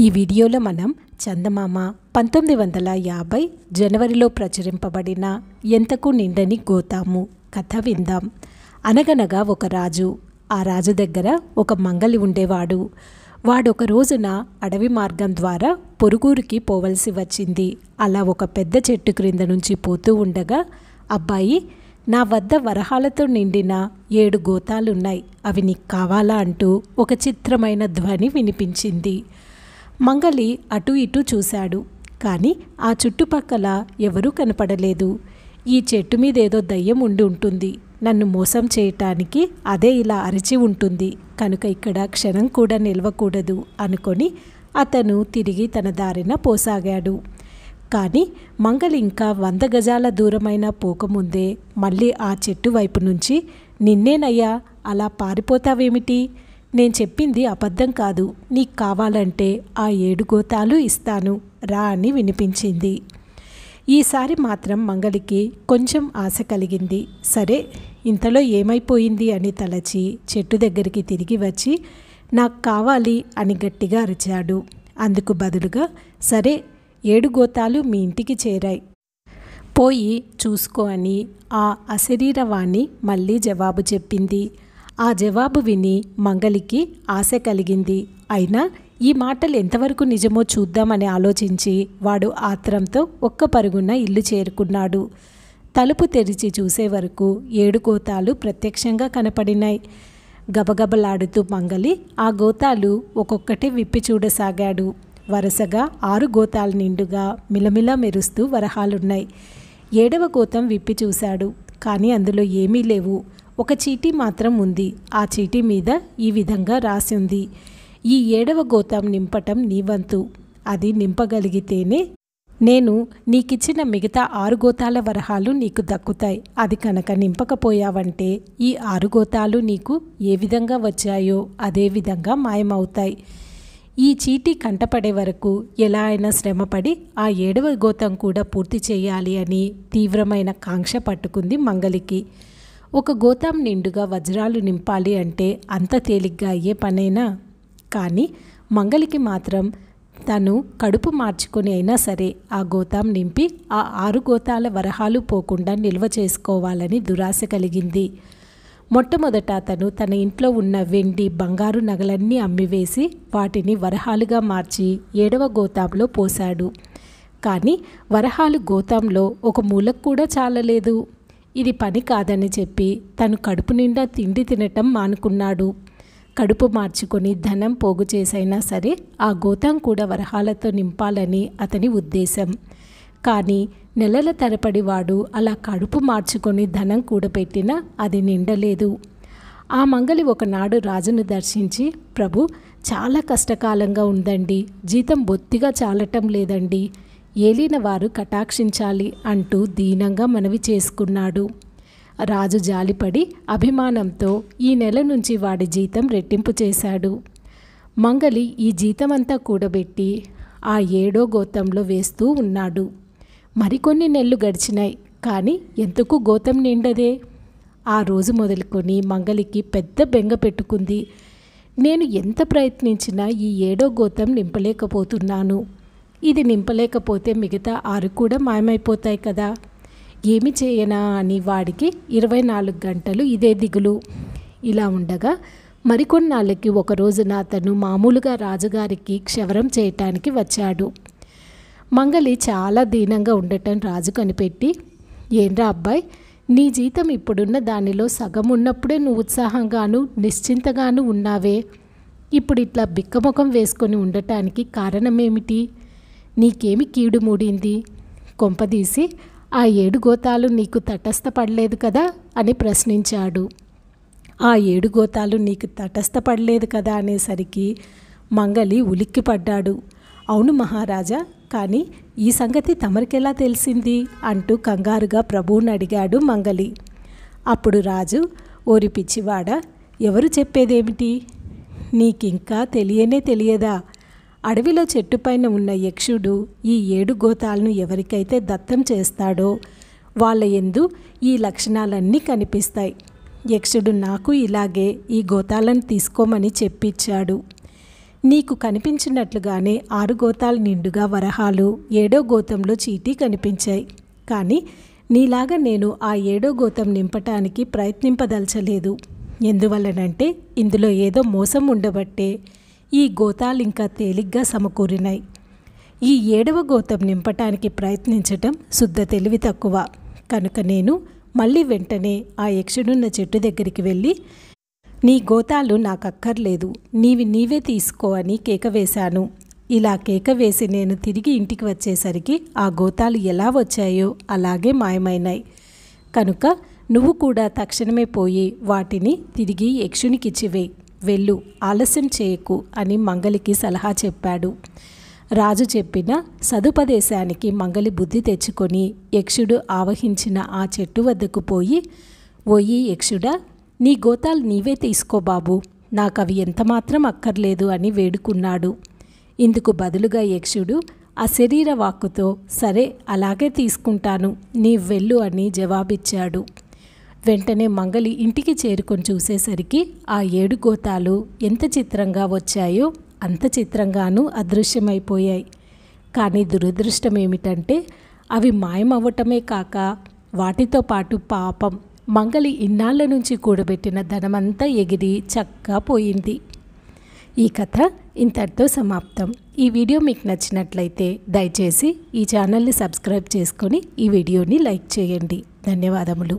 ఈ వీడియోలో మనం చందమామ పంతొమ్మిది వందల యాభై జనవరిలో ప్రచురింపబడిన ఎంతకు నిండని గోతాము కథ విందాం అనగనగా ఒక రాజు ఆ రాజు దగ్గర ఒక మంగలి ఉండేవాడు వాడొక రోజున అడవి మార్గం ద్వారా పొరుగురికి పోవలసి వచ్చింది అలా ఒక పెద్ద చెట్టు క్రింద నుంచి పోతూ ఉండగా అబ్బాయి నా వద్ద వరహాలతో నిండిన ఏడు గోతాలున్నాయి అవి నీకు కావాలా అంటూ ఒక చిత్రమైన ధ్వని వినిపించింది మంగలి అటు ఇటు చూశాడు కానీ ఆ చుట్టుపక్కల ఎవరూ కనపడలేదు ఈ చెట్టు మీద ఏదో దయ్యం ఉండి ఉంటుంది నన్ను మోసం చేయటానికి అదే ఇలా అరిచి ఉంటుంది కనుక ఇక్కడ క్షణం కూడా నిలవకూడదు అనుకొని అతను తిరిగి తన దారిన పోసాగాడు కానీ మంగలి ఇంకా వంద గజాల దూరమైన పోకముందే మళ్ళీ ఆ చెట్టు వైపు నుంచి నిన్నేనయ్యా అలా పారిపోతావేమిటి నేను చెప్పింది అబద్ధం కాదు నీకు కావాలంటే ఆ ఏడు గోతాలు ఇస్తాను రా అని వినిపించింది ఈసారి మాత్రం మంగలికి కొంచెం ఆశ కలిగింది సరే ఇంతలో ఏమైపోయింది అని తలచి చెట్టు దగ్గరికి తిరిగి వచ్చి నాకు కావాలి అని గట్టిగా అరిచాడు అందుకు బదులుగా సరే ఏడు గోతాలు మీ ఇంటికి చేరాయి పోయి చూసుకో అని ఆ అశరీరవాణి మళ్ళీ జవాబు చెప్పింది ఆ జవాబు విని మంగలికి ఆశ కలిగింది అయినా ఈ మాటలు ఎంతవరకు నిజమో చూద్దామని ఆలోచించి వాడు ఆత్రంతో ఒక్క పరుగున ఇల్లు చేరుకున్నాడు తలుపు తెరిచి చూసే వరకు ఏడు గోతాలు ప్రత్యక్షంగా కనపడినాయి గబగబలాడుతూ మంగలి ఆ గోతాలు ఒక్కొక్కటి విప్పి చూడసాగాడు వరుసగా ఆరు గోతాలు నిండుగా మిలమిల మెరుస్తూ వరహాలున్నాయి ఏడవ గోతం విప్పి చూశాడు కానీ అందులో ఏమీ లేవు ఒక చీటీ మాత్రం ఉంది ఆ చీటీ మీద ఈ విధంగా రాసి ఉంది ఈ ఏడవ గోతం నింపటం నీ వంతు అది నింపగలిగితేనే నేను నీకిచ్చిన మిగతా ఆరు గోతాల వరహాలు నీకు దక్కుతాయి అది కనుక నింపకపోయావంటే ఈ ఆరు గోతాలు నీకు ఏ విధంగా వచ్చాయో అదే విధంగా మాయమవుతాయి ఈ చీటీ కంటపడే వరకు ఎలా అయినా శ్రమపడి ఆ ఏడవ గోతం కూడా పూర్తి చేయాలి అని తీవ్రమైన కాంక్ష పట్టుకుంది మంగలికి ఒక గోతాం నిండుగా వజ్రాలు నింపాలి అంటే అంత తేలిగ్గా అయ్యే పనైనా కానీ మంగలికి మాత్రం తను కడుపు మార్చుకొని అయినా సరే ఆ గోతాం నింపి ఆ ఆరు గోతాల వరహాలు పోకుండా నిల్వ చేసుకోవాలని దురాశ కలిగింది మొట్టమొదట అతను తన ఇంట్లో ఉన్న వెండి బంగారు నగలన్నీ అమ్మివేసి వాటిని వరహాలుగా మార్చి ఏడవ గోతాంలో పోశాడు కానీ వరహాలు గోతాంలో ఒక మూలకు కూడా చాలలేదు ఇది పని కాదని చెప్పి తను కడుపు నిండా తిండి తినటం మానుకున్నాడు కడుపు మార్చుకొని ధనం పోగు చేసైనా సరే ఆ గోతం కూడా వరహాలతో నింపాలని అతని ఉద్దేశం కానీ నెలల తరపడి వాడు అలా కడుపు మార్చుకొని ధనం కూడబెట్టినా అది నిండలేదు ఆ మంగలి ఒకనాడు రాజును దర్శించి ప్రభు చాలా కష్టకాలంగా ఉందండి జీతం బొత్తిగా చాలటం లేదండి ఏలినవారు కటాక్షించాలి అంటూ దీనంగా మనవి చేసుకున్నాడు రాజు జాలిపడి అభిమానంతో ఈ నెల నుంచి వాడి జీతం రెట్టింపు చేశాడు మంగలి ఈ జీతమంతా కూడబెట్టి ఆ ఏడో గోతంలో వేస్తూ ఉన్నాడు మరికొన్ని నెలలు గడిచినాయి కానీ ఎందుకు గోతం నిండదే ఆ రోజు మొదలుకొని మంగలికి పెద్ద బెంగ పెట్టుకుంది నేను ఎంత ప్రయత్నించినా ఈ ఏడో గోతం నింపలేకపోతున్నాను ఇది నింపలేకపోతే మిగతా ఆరు కూడా మాయమైపోతాయి కదా ఏమి చేయనా అని వాడికి ఇరవై నాలుగు గంటలు ఇదే దిగులు ఇలా ఉండగా మరికొన్నాళ్ళకి ఒక రోజున అతను మామూలుగా రాజుగారికి క్షవరం చేయటానికి వచ్చాడు మంగలి చాలా దీనంగా ఉండటం రాజు కనిపెట్టి ఏంరా అబ్బాయి నీ జీతం ఇప్పుడున్న దానిలో సగం ఉన్నప్పుడే నువ్వు ఉత్సాహంగాను నిశ్చింతగాను ఉన్నావే ఇప్పుడు ఇట్లా బిక్కముఖం వేసుకొని ఉండటానికి కారణమేమిటి నీకేమి కీడు మూడింది కొంపదీసి ఆ ఏడు గోతాలు నీకు తటస్థపడలేదు కదా అని ప్రశ్నించాడు ఆ ఏడు గోతాలు నీకు తటస్థపడలేదు కదా అనేసరికి మంగలి ఉలిక్కిపడ్డాడు అవును మహారాజా కానీ ఈ సంగతి తమరికెలా తెలిసింది అంటూ కంగారుగా ప్రభువుని అడిగాడు మంగలి అప్పుడు రాజు ఓరి పిచ్చివాడ ఎవరు చెప్పేదేమిటి నీకింకా తెలియనే తెలియదా అడవిలో చెట్టుపైన ఉన్న యక్షుడు ఈ ఏడు గోతాలను ఎవరికైతే దత్తం చేస్తాడో వాళ్ళ ఎందు ఈ లక్షణాలన్నీ కనిపిస్తాయి యక్షుడు నాకు ఇలాగే ఈ గోతాలను తీసుకోమని చెప్పిచ్చాడు నీకు కనిపించినట్లుగానే ఆరు గోతాలు నిండుగా వరహాలు ఏడో గోతంలో చీటీ కనిపించాయి కానీ నీలాగా నేను ఆ ఏడో గోతం నింపటానికి ప్రయత్నింపదలచలేదు ఎందువలనంటే ఇందులో ఏదో మోసం ఉండబట్టే ఈ గోతాలు ఇంకా తేలిగ్గా సమకూరినాయి ఈ ఏడవ గోతం నింపటానికి ప్రయత్నించటం శుద్ధ తెలివి తక్కువ కనుక నేను మళ్ళీ వెంటనే ఆ యక్షుడున్న చెట్టు దగ్గరికి వెళ్ళి నీ గోతాలు నాకు అక్కర్లేదు నీవి నీవే తీసుకో అని కేక వేశాను ఇలా కేక వేసి నేను తిరిగి ఇంటికి వచ్చేసరికి ఆ గోతాలు ఎలా వచ్చాయో అలాగే మాయమైనాయి కనుక నువ్వు కూడా తక్షణమే పోయి వాటిని తిరిగి యక్షునికిచ్చివేయి వెళ్ళు ఆలస్యం చేయకు అని మంగలికి సలహా చెప్పాడు రాజు చెప్పిన సదుపదేశానికి మంగలి బుద్ధి తెచ్చుకొని యక్షుడు ఆవహించిన ఆ చెట్టు వద్దకు పోయి ఓయి యక్షుడా నీ గోతాలు నీవే తీసుకో బాబు నాకవి ఎంతమాత్రం అక్కర్లేదు అని వేడుకున్నాడు ఇందుకు బదులుగా యక్షుడు ఆ శరీర వాక్కుతో సరే అలాగే తీసుకుంటాను నీ వెళ్ళు అని జవాబిచ్చాడు వెంటనే మంగలి ఇంటికి చేరుకొని చూసేసరికి ఆ ఏడు గోతాలు ఎంత చిత్రంగా వచ్చాయో అంత చిత్రంగానూ అదృశ్యమైపోయాయి కానీ దురదృష్టం ఏమిటంటే అవి మాయమవ్వటమే కాక వాటితో పాటు పాపం మంగలి ఇన్నాళ్ళ నుంచి కూడబెట్టిన ధనమంతా ఎగిరి చక్కా పోయింది ఈ కథ ఇంతటితో సమాప్తం ఈ వీడియో మీకు నచ్చినట్లయితే దయచేసి ఈ ఛానల్ని సబ్స్క్రైబ్ చేసుకొని ఈ వీడియోని లైక్ చేయండి ధన్యవాదములు